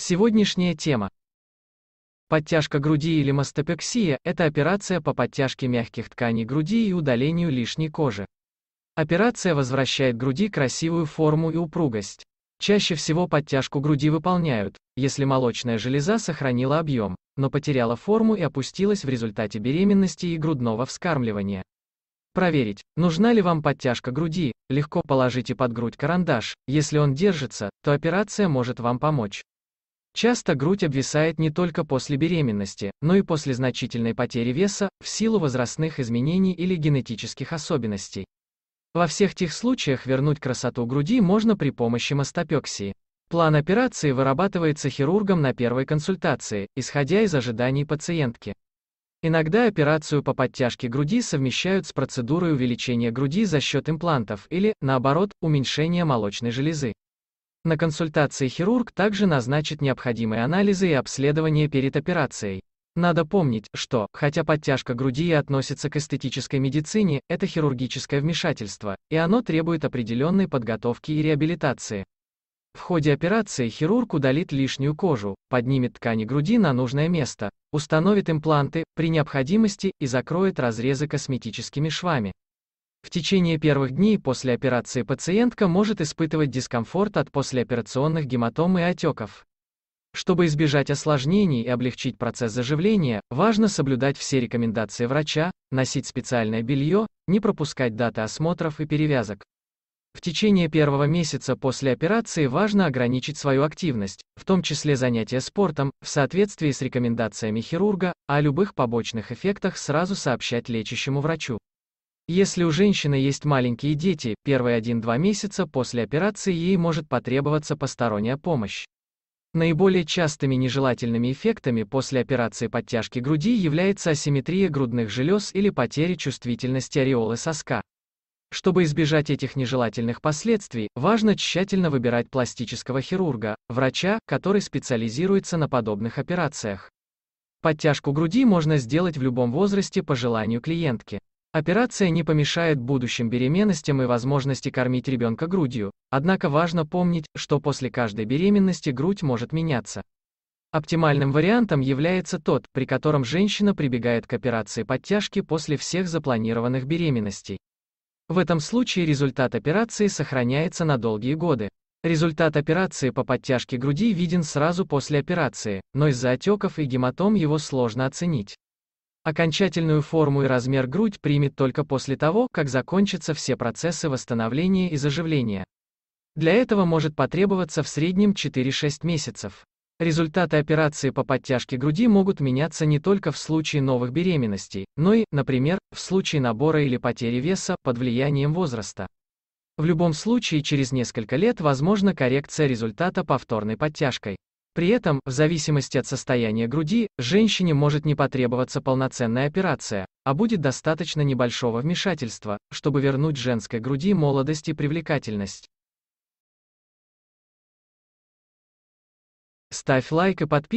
Сегодняшняя тема. Подтяжка груди или мастопексия – это операция по подтяжке мягких тканей груди и удалению лишней кожи. Операция возвращает груди красивую форму и упругость. Чаще всего подтяжку груди выполняют, если молочная железа сохранила объем, но потеряла форму и опустилась в результате беременности и грудного вскармливания. Проверить, нужна ли вам подтяжка груди, легко положите под грудь карандаш, если он держится, то операция может вам помочь. Часто грудь обвисает не только после беременности, но и после значительной потери веса, в силу возрастных изменений или генетических особенностей. Во всех тех случаях вернуть красоту груди можно при помощи мастопексии. План операции вырабатывается хирургом на первой консультации, исходя из ожиданий пациентки. Иногда операцию по подтяжке груди совмещают с процедурой увеличения груди за счет имплантов или, наоборот, уменьшения молочной железы. На консультации хирург также назначит необходимые анализы и обследования перед операцией. Надо помнить, что, хотя подтяжка груди и относится к эстетической медицине, это хирургическое вмешательство, и оно требует определенной подготовки и реабилитации. В ходе операции хирург удалит лишнюю кожу, поднимет ткани груди на нужное место, установит импланты, при необходимости, и закроет разрезы косметическими швами. В течение первых дней после операции пациентка может испытывать дискомфорт от послеоперационных гематом и отеков. Чтобы избежать осложнений и облегчить процесс заживления, важно соблюдать все рекомендации врача, носить специальное белье, не пропускать даты осмотров и перевязок. В течение первого месяца после операции важно ограничить свою активность, в том числе занятия спортом, в соответствии с рекомендациями хирурга, а о любых побочных эффектах сразу сообщать лечащему врачу. Если у женщины есть маленькие дети, первые 1-2 месяца после операции ей может потребоваться посторонняя помощь. Наиболее частыми нежелательными эффектами после операции подтяжки груди является асимметрия грудных желез или потеря чувствительности ореолы соска. Чтобы избежать этих нежелательных последствий, важно тщательно выбирать пластического хирурга, врача, который специализируется на подобных операциях. Подтяжку груди можно сделать в любом возрасте по желанию клиентки. Операция не помешает будущим беременностям и возможности кормить ребенка грудью, однако важно помнить, что после каждой беременности грудь может меняться. Оптимальным вариантом является тот, при котором женщина прибегает к операции подтяжки после всех запланированных беременностей. В этом случае результат операции сохраняется на долгие годы. Результат операции по подтяжке груди виден сразу после операции, но из-за отеков и гематом его сложно оценить. Окончательную форму и размер грудь примет только после того, как закончатся все процессы восстановления и заживления. Для этого может потребоваться в среднем 4-6 месяцев. Результаты операции по подтяжке груди могут меняться не только в случае новых беременностей, но и, например, в случае набора или потери веса под влиянием возраста. В любом случае через несколько лет возможна коррекция результата повторной подтяжкой. При этом, в зависимости от состояния груди, женщине может не потребоваться полноценная операция, а будет достаточно небольшого вмешательства, чтобы вернуть женской груди молодость и привлекательность. Ставь лайк и подписывайся.